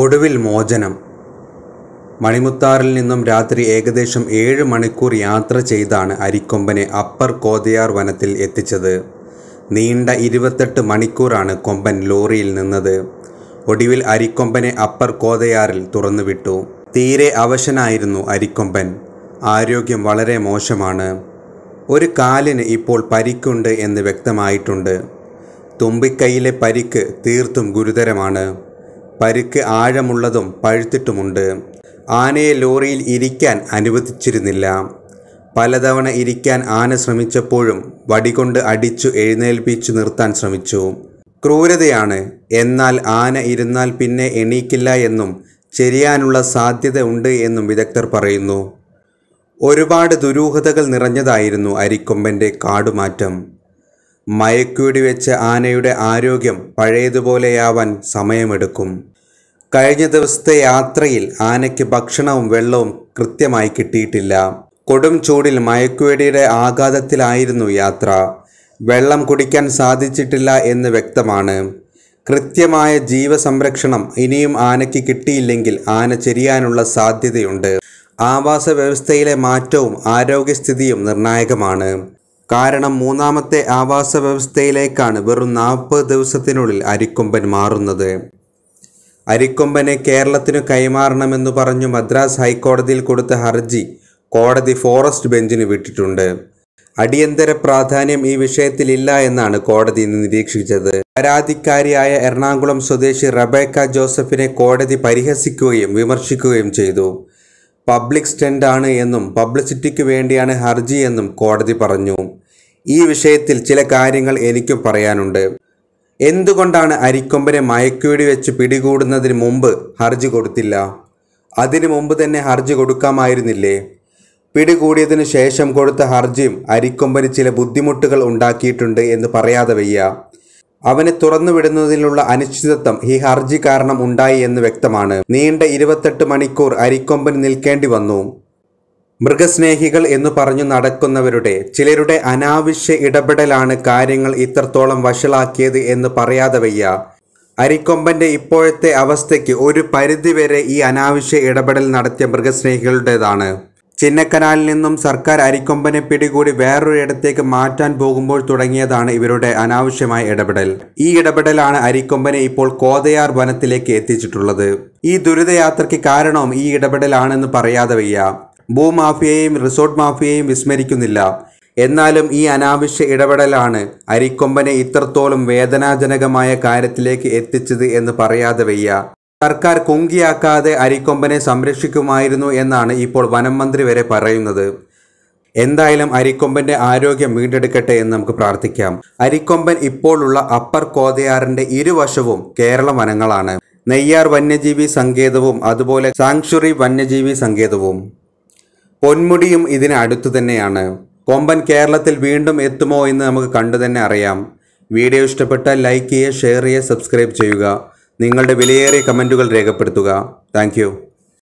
ഒടുവിൽ മോചനം മണിമുത്താറിൽ നിന്നും രാത്രി ഏകദേശം ഏഴ് മണിക്കൂർ യാത്ര ചെയ്താണ് അരിക്കൊമ്പനെ അപ്പർ കോതയാർ വനത്തിൽ എത്തിച്ചത് നീണ്ട ഇരുപത്തെട്ട് മണിക്കൂറാണ് കൊമ്പൻ ലോറിയിൽ നിന്നത് ഒടുവിൽ അരിക്കൊമ്പനെ അപ്പർ കോതയാറിൽ തുറന്നുവിട്ടു തീരെ അവശനായിരുന്നു അരിക്കൊമ്പൻ ആരോഗ്യം വളരെ മോശമാണ് ഒരു കാലിന് ഇപ്പോൾ പരിക്കുണ്ട് എന്ന് വ്യക്തമായിട്ടുണ്ട് തുമ്പിക്കൈയിലെ പരിക്ക് തീർത്തും ഗുരുതരമാണ് പരുക്ക് ആഴമുള്ളതും പഴുത്തിട്ടുമുണ്ട് ആനയെ ലോറിയിൽ ഇരിക്കാൻ അനുവദിച്ചിരുന്നില്ല പലതവണ ഇരിക്കാൻ ആന ശ്രമിച്ചപ്പോഴും വടികൊണ്ട് അടിച്ചു എഴുന്നേൽപ്പിച്ചു നിർത്താൻ ശ്രമിച്ചു ക്രൂരതയാണ് എന്നാൽ ആന ഇരുന്നാൽ പിന്നെ എണീക്കില്ല എന്നും ചെരിയാനുള്ള സാധ്യത ഉണ്ട് എന്നും വിദഗ്ധർ പറയുന്നു ഒരുപാട് ദുരൂഹതകൾ നിറഞ്ഞതായിരുന്നു അരിക്കൊമ്പൻ്റെ കാടുമാറ്റം മയക്കൂടി വെച്ച ആനയുടെ ആരോഗ്യം പഴയതുപോലെയാവാൻ സമയമെടുക്കും കഴിഞ്ഞ ദിവസത്തെ യാത്രയിൽ ആനയ്ക്ക് ഭക്ഷണവും വെള്ളവും കൃത്യമായി കിട്ടിയിട്ടില്ല കൊടും ചൂടിൽ മയക്കുവേടിയുടെ ആഘാതത്തിലായിരുന്നു യാത്ര വെള്ളം കുടിക്കാൻ സാധിച്ചിട്ടില്ല എന്ന് വ്യക്തമാണ് കൃത്യമായ ജീവസംരക്ഷണം ഇനിയും ആനയ്ക്ക് കിട്ടിയില്ലെങ്കിൽ ആന ചെരിയാനുള്ള സാധ്യതയുണ്ട് ആവാസ വ്യവസ്ഥയിലെ മാറ്റവും ആരോഗ്യസ്ഥിതിയും നിർണായകമാണ് കാരണം മൂന്നാമത്തെ ആവാസ വ്യവസ്ഥയിലേക്കാണ് വെറും നാൽപ്പത് ദിവസത്തിനുള്ളിൽ അരിക്കൊമ്പൻ മാറുന്നത് അരിക്കൊമ്പനെ കേരളത്തിനു കൈമാറണമെന്ന് പറഞ്ഞു മദ്രാസ് ഹൈക്കോടതിയിൽ കൊടുത്ത ഹർജി കോടതി ഫോറസ്റ്റ് ബെഞ്ചിന് വിട്ടിട്ടുണ്ട് അടിയന്തര പ്രാധാന്യം ഈ വിഷയത്തിലില്ല എന്നാണ് കോടതി ഇന്ന് നിരീക്ഷിച്ചത് പരാതിക്കാരിയായ എറണാകുളം സ്വദേശി റബേക്ക ജോസഫിനെ കോടതി പരിഹസിക്കുകയും വിമർശിക്കുകയും ചെയ്തു പബ്ലിക് സ്റ്റെൻഡാണ് എന്നും പബ്ലിസിറ്റിക്ക് വേണ്ടിയാണ് ഹർജി എന്നും കോടതി പറഞ്ഞു ഈ വിഷയത്തിൽ ചില കാര്യങ്ങൾ എനിക്കും പറയാനുണ്ട് എന്തുകൊണ്ടാണ് അരിക്കൊമ്പനെ മയക്കുവെടി വെച്ച് പിടികൂടുന്നതിന് മുമ്പ് ഹർജി കൊടുത്തില്ല അതിനു മുമ്പ് തന്നെ ഹർജി കൊടുക്കാമായിരുന്നില്ലേ പിടികൂടിയതിനു ശേഷം കൊടുത്ത ഹർജിയും അരിക്കൊമ്പന് ചില ബുദ്ധിമുട്ടുകൾ ഉണ്ടാക്കിയിട്ടുണ്ട് എന്ന് പറയാതെ വയ്യ അവനെ തുറന്നുവിടുന്നതിനുള്ള അനിശ്ചിതത്വം ഈ ഹർജി കാരണം ഉണ്ടായി എന്ന് വ്യക്തമാണ് നീണ്ട ഇരുപത്തെട്ട് മണിക്കൂർ അരിക്കൊമ്പൻ നിൽക്കേണ്ടി വന്നു മൃഗസ്നേഹികൾ എന്ന് പറഞ്ഞു നടക്കുന്നവരുടെ ചിലരുടെ അനാവശ്യ ഇടപെടലാണ് കാര്യങ്ങൾ ഇത്രത്തോളം വഷളാക്കിയത് എന്ന് പറയാതെ വയ്യ അരിക്കൊമ്പന്റെ ഇപ്പോഴത്തെ അവസ്ഥയ്ക്ക് ഒരു പരിധിവരെ ഈ അനാവശ്യ ഇടപെടൽ നടത്തിയ മൃഗസ്നേഹികളുടേതാണ് ചിന്നക്കനാലിൽ നിന്നും സർക്കാർ അരിക്കൊമ്പനെ പിടികൂടി വേറൊരിടത്തേക്ക് മാറ്റാൻ പോകുമ്പോൾ തുടങ്ങിയതാണ് ഇവരുടെ അനാവശ്യമായ ഇടപെടൽ ഈ ഇടപെടലാണ് അരിക്കൊമ്പനെ ഇപ്പോൾ കോതയാർ വനത്തിലേക്ക് എത്തിച്ചിട്ടുള്ളത് ഈ ദുരിതയാത്രയ്ക്ക് കാരണവും ഈ ഇടപെടലാണെന്ന് പറയാതെ വയ്യ ഭൂമാഫിയയും റിസോർട്ട് മാഫിയയും വിസ്മരിക്കുന്നില്ല എന്നാലും ഈ അനാവശ്യ ഇടപെടലാണ് അരിക്കൊമ്പനെ ഇത്രത്തോളം വേദനാജനകമായ കാര്യത്തിലേക്ക് എത്തിച്ചത് എന്ന് പറയാതെ വയ്യ സർക്കാർ കുങ്കിയാക്കാതെ അരിക്കൊമ്പനെ സംരക്ഷിക്കുമായിരുന്നു എന്നാണ് ഇപ്പോൾ വനം മന്ത്രി വരെ പറയുന്നത് എന്തായാലും അരിക്കൊമ്പന്റെ ആരോഗ്യം വീണ്ടെടുക്കട്ടെ എന്ന് നമുക്ക് പ്രാർത്ഥിക്കാം അരിക്കൊമ്പൻ ഇപ്പോഴുള്ള അപ്പർ കോതയാറിന്റെ ഇരുവശവും കേരള വനങ്ങളാണ് നെയ്യാർ വന്യജീവി സങ്കേതവും അതുപോലെ സാങ്ഷുറി വന്യജീവി സങ്കേതവും പൊന്മുടിയും ഇതിനടുത്തു തന്നെയാണ് കൊമ്പൻ കേരളത്തിൽ വീണ്ടും എത്തുമോ എന്ന് നമുക്ക് കണ്ടു തന്നെ അറിയാം വീഡിയോ ഇഷ്ടപ്പെട്ടാൽ ലൈക്ക് ചെയ്യുക ഷെയർ ചെയ്യുക സബ്സ്ക്രൈബ് ചെയ്യുക നിങ്ങളുടെ വിലയേറിയ കമൻറ്റുകൾ രേഖപ്പെടുത്തുക താങ്ക്